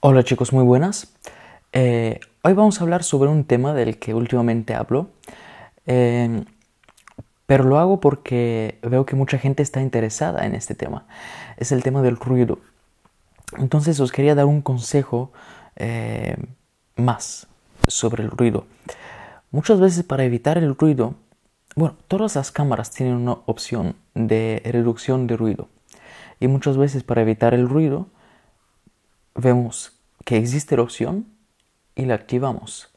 Hola chicos, muy buenas. Eh, hoy vamos a hablar sobre un tema del que últimamente hablo, em, pero lo hago porque veo que mucha gente está interesada en este tema. Es el tema del ruido. Entonces os quería dar un consejo em, más sobre el ruido. Muchas veces para evitar el ruido, bueno, todas las cámaras tienen una opción de reducción de ruido. Y muchas veces para evitar el ruido, vemos que existe la opción y la activamos.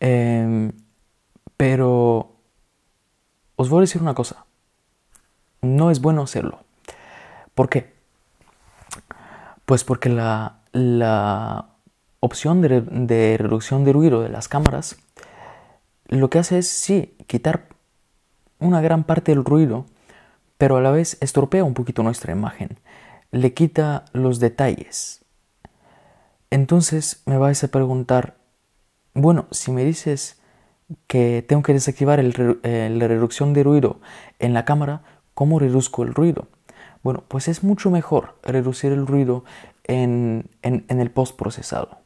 Em, pero os voy a decir una cosa. No es bueno hacerlo. ¿Por qué? Pues porque la, la opción de, de, reducción de ruido de las cámaras lo que hace es, sí, quitar una gran parte del ruido, pero a la vez estropea un poquito nuestra imagen. Le quita los detalles. Entonces me vais a preguntar, bueno, si me dices que tengo que desactivar eh, la reducción de ruido en la cámara, ¿cómo reduzco el ruido? Bueno, pues es mucho mejor reducir el ruido en, en el post procesado.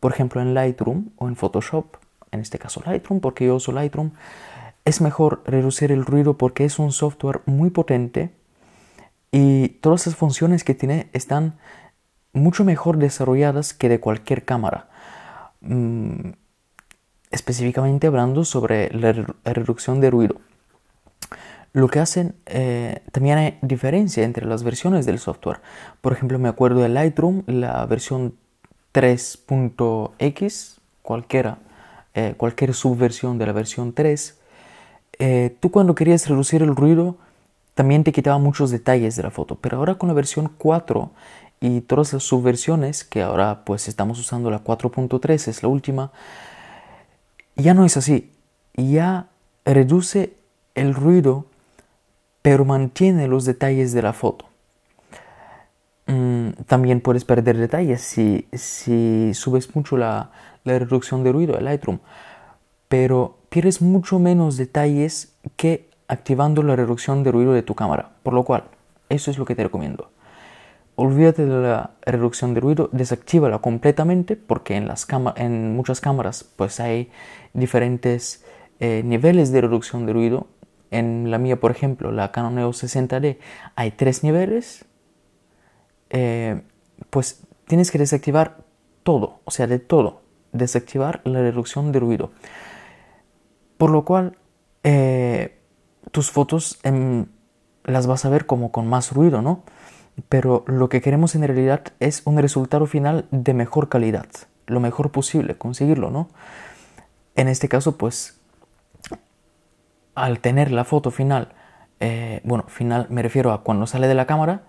Por ejemplo, en Lightroom o en Photoshop, en este caso Lightroom, porque yo uso Lightroom, es mejor reducir el ruido porque es un software muy potente y todas las funciones que tiene están mucho mejor desarrolladas que de cualquier cámara. Mm, específicamente hablando sobre la reducción de ruido. Lo que hacen, eh, también hay diferencia entre las versiones del software. Por ejemplo, me acuerdo de Lightroom, la versión 3.x, cualquiera, eh, cualquier subversión de la versión 3. Eh, tú cuando querías reducir el ruido, también te quitaba muchos detalles de la foto, pero ahora con la versión 4 y todas las subversiones que ahora pues estamos usando la 4.3 es la última ya no es así ya reduce el ruido pero mantiene los detalles de la foto mm, también puedes perder detalles si, subes mucho la, la reducción de ruido el Lightroom pero pierdes mucho menos detalles que activando la reducción de ruido de tu cámara por lo cual eso es lo que te recomiendo olvídate de la reducción de ruido, desactívala completamente porque en, las en muchas cámaras pues hay diferentes eh, niveles de reducción de ruido. En la mía, por ejemplo, la Canon EOS 60D, hay tres niveles. Eh, pues tienes que desactivar todo, o sea, de todo, desactivar la reducción de ruido. Por lo cual, eh, tus fotos em, las vas a ver como con más ruido, ¿no? pero lo que queremos en realidad es un resultado final de mejor calidad, lo mejor posible, conseguirlo, ¿no? En este caso, pues, al tener la foto final, eh, bueno, final me refiero a cuando sale de la cámara,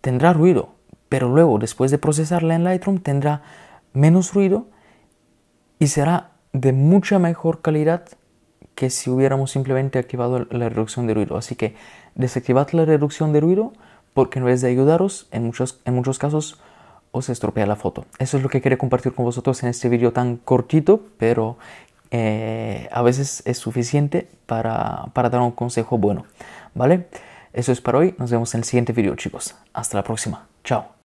tendrá ruido, pero luego, después de procesarla en Lightroom, tendrá menos ruido y será de mucha mejor calidad que si hubiéramos simplemente activado la reducción de ruido. Así que desactivad la reducción de ruido porque en vez de ayudaros, en muchos, en muchos casos os estropea la foto. Eso es lo que quería compartir con vosotros en este vídeo tan cortito, pero eh, a veces es suficiente para, para dar un consejo bueno, ¿vale? Eso es para hoy, nos vemos en el siguiente vídeo chicos. Hasta la próxima, chao.